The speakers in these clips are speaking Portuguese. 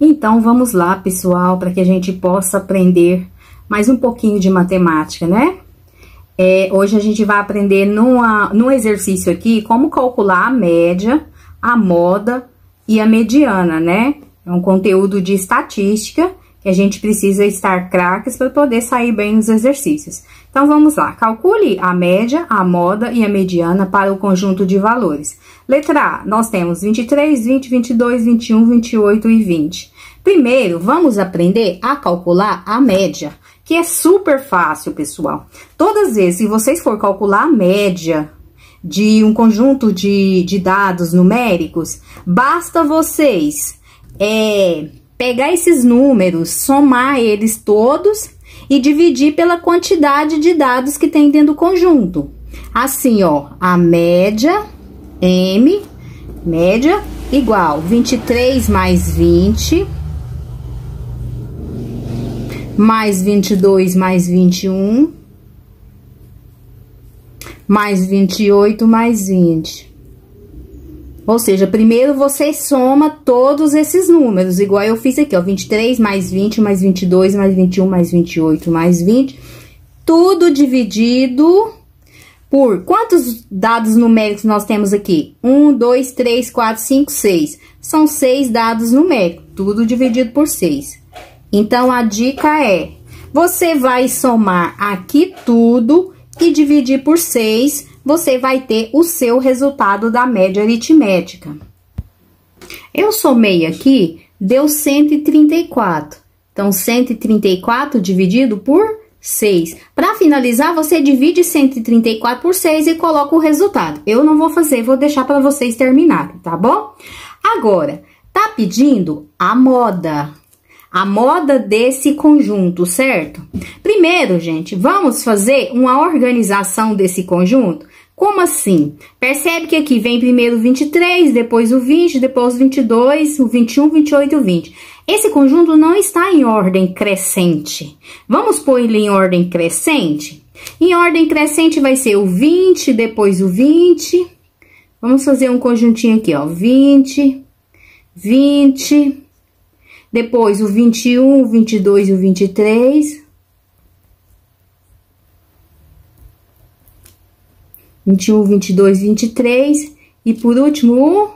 Então, vamos lá, pessoal, para que a gente possa aprender mais um pouquinho de matemática, né? É, hoje a gente vai aprender numa, num exercício aqui como calcular a média, a moda e a mediana, né? É um conteúdo de estatística que a gente precisa estar craques para poder sair bem nos exercícios. Então, vamos lá. Calcule a média, a moda e a mediana para o conjunto de valores. Letra A, nós temos 23, 20, 22, 21, 28 e 20. Primeiro, vamos aprender a calcular a média, que é super fácil, pessoal. Todas as vezes se vocês for calcular a média de um conjunto de, de dados numéricos, basta vocês... É, pegar esses números, somar eles todos e dividir pela quantidade de dados que tem dentro do conjunto. Assim, ó, a média M, média igual 23 mais 20 mais 22 mais 21 mais 28 mais 20 ou seja, primeiro você soma todos esses números, igual eu fiz aqui, ó, 23 mais 20 mais 22 mais 21 mais 28 mais 20, tudo dividido por quantos dados numéricos nós temos aqui? 1, 2, 3, 4, 5, 6. São seis dados numéricos, tudo dividido por 6. Então, a dica é, você vai somar aqui tudo e dividir por 6 você vai ter o seu resultado da média aritmética. Eu somei aqui, deu 134. Então, 134 dividido por 6. Para finalizar, você divide 134 por 6 e coloca o resultado. Eu não vou fazer, vou deixar para vocês terminarem, tá bom? Agora, tá pedindo a moda. A moda desse conjunto, certo? Primeiro, gente, vamos fazer uma organização desse conjunto como assim? Percebe que aqui vem primeiro o 23, depois o 20, depois o 22, o 21, 28 e o 20. Esse conjunto não está em ordem crescente. Vamos pôr ele em ordem crescente? Em ordem crescente vai ser o 20, depois o 20. Vamos fazer um conjuntinho aqui, ó. 20, 20, depois o 21, o 22 e o 23. 21, 22, 23 e por último,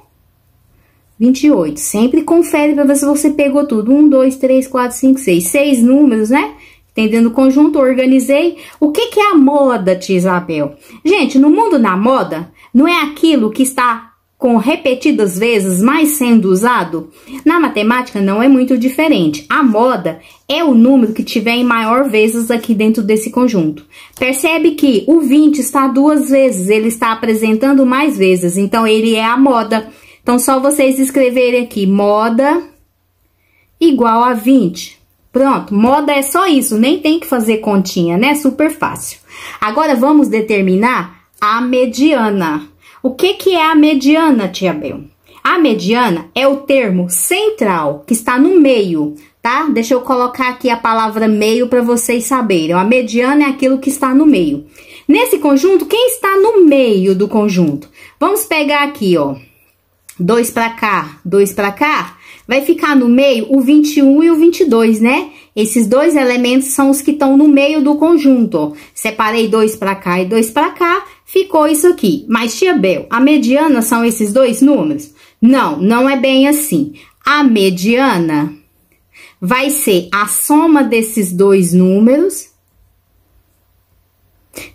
28. Sempre confere para ver se você pegou tudo. 1, 2, 3, 4, 5, 6. Seis números, né? Entendendo o conjunto, organizei. O que, que é a moda, tia Isabel? Gente, no mundo da moda, não é aquilo que está com repetidas vezes, mas sendo usado? Na matemática não é muito diferente. A moda é o número que tiver em maior vezes aqui dentro desse conjunto. Percebe que o 20 está duas vezes, ele está apresentando mais vezes, então ele é a moda. Então, só vocês escreverem aqui, moda igual a 20. Pronto, moda é só isso, nem tem que fazer continha, né? Super fácil. Agora, vamos determinar a mediana. O que, que é a mediana, tia Bel? A mediana é o termo central que está no meio, tá? Deixa eu colocar aqui a palavra meio para vocês saberem. A mediana é aquilo que está no meio. Nesse conjunto, quem está no meio do conjunto? Vamos pegar aqui, ó. Dois para cá, dois para cá. Vai ficar no meio o 21 e o 22, né? Esses dois elementos são os que estão no meio do conjunto. Ó. Separei dois para cá e dois para cá ficou isso aqui. Mas, tia Bel, a mediana são esses dois números? Não, não é bem assim. A mediana vai ser a soma desses dois números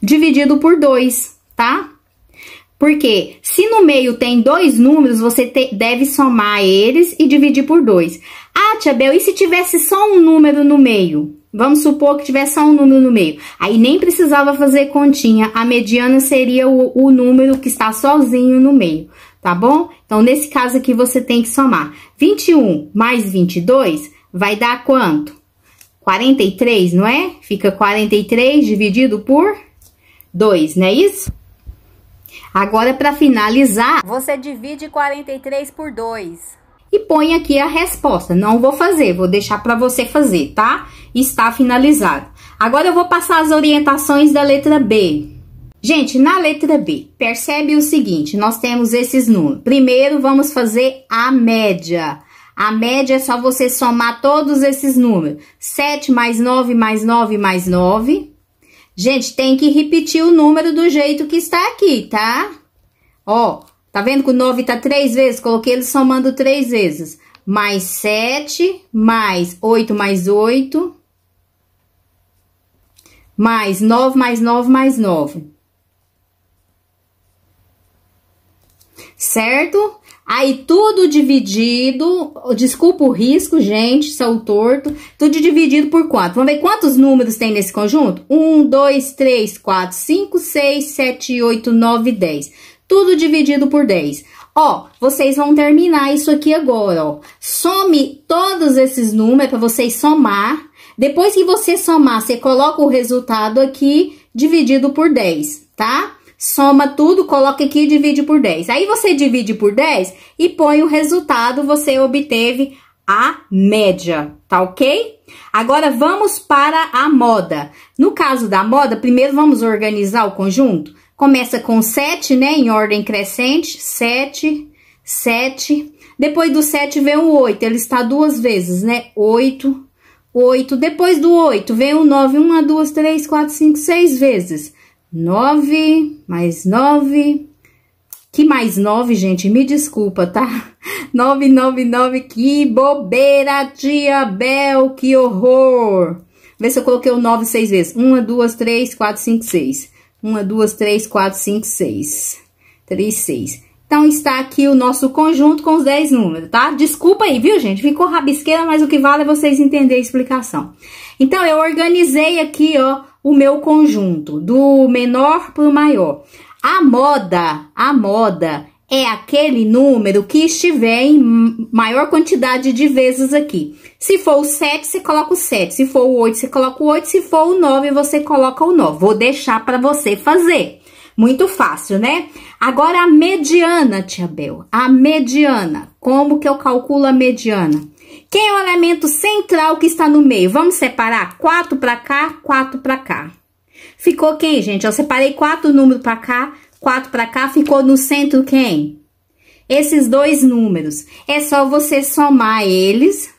dividido por 2, tá? Porque se no meio tem dois números, você te, deve somar eles e dividir por 2. Ah, tia Bel, e se tivesse só um número no meio? Vamos supor que tivesse só um número no meio. Aí nem precisava fazer continha. A mediana seria o, o, número que está sozinho no meio, tá bom? Então, nesse caso aqui, você tem que somar. 21 mais 22 vai dar quanto? 43, não é? Fica 43 dividido por 2, não é isso? Agora, para finalizar, você divide 43 por 2 e põe aqui a resposta. Não vou fazer, vou deixar para você fazer, tá? Está finalizado. Agora eu vou passar as orientações da letra B. Gente, na letra B, percebe o seguinte, nós temos esses números. Primeiro, vamos fazer a média. A média é só você somar todos esses números. 7 mais 9 mais 9 mais 9. Gente, tem que repetir o número do jeito que está aqui, tá? Ó, Tá vendo que o 9 tá três vezes? Coloquei ele somando três vezes. Mais 7, mais 8, mais 8. Mais 9, mais 9, mais 9. Certo? Aí, tudo dividido, desculpa o risco, gente, sou torto, tudo dividido por 4. Vamos ver quantos números tem nesse conjunto? 1, 2, 3, 4, 5, 6, 7, 8, 9, 10 tudo dividido por 10. Ó, vocês vão terminar isso aqui agora, ó. Some todos esses números para vocês somar. Depois que você somar, você coloca o resultado aqui dividido por 10, tá? Soma tudo, coloca aqui e divide por 10. Aí você divide por 10 e põe o resultado, você obteve a média, tá ok? Agora vamos para a moda. No caso da moda, primeiro vamos organizar o conjunto. Começa com 7, né, em ordem crescente, 7, 7. Depois do 7 vem o 8, ele está duas vezes, né, 8, 8. Depois do 8 vem o 9, 1, 2, 3, 4, 5, 6 vezes. 9, mais 9, que mais 9, gente? Me desculpa, tá? 9, 9, 9, que bobeira, tia Bel, que horror! Vê se eu coloquei o 9 seis vezes. 1, 2, 3, 4, 5, 6. Uma, duas, três, quatro, cinco, seis. Três, seis. Então, está aqui o nosso conjunto com os 10 números, tá? Desculpa aí, viu, gente? Ficou rabisqueira, mas o que vale é vocês entenderem a explicação. Então, eu organizei aqui, ó, o meu conjunto, do menor pro maior. A moda, a moda é aquele número que estiver em maior quantidade de vezes aqui. Se for o 7, você coloca o 7. Se for o 8, você coloca o 8. Se for o 9, você coloca o 9. Vou deixar para você fazer. Muito fácil, né? Agora, a mediana, tia Bel. A mediana. Como que eu calculo a mediana? Quem é o elemento central que está no meio? Vamos separar 4 para cá, 4 para cá. Ficou quem, gente? Eu separei 4 números para cá, 4 para cá, ficou no centro quem? Esses dois números. É só você somar eles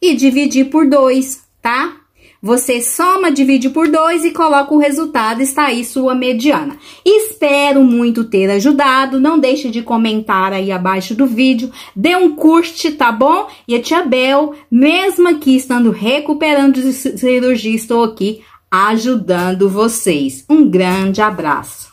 e dividir por 2, tá? Você soma, divide por 2 e coloca o resultado, está aí sua mediana. Espero muito ter ajudado, não deixe de comentar aí abaixo do vídeo, dê um curte, tá bom? E a tia Bel, mesmo aqui estando recuperando de cirurgia, estou aqui ajudando vocês. Um grande abraço.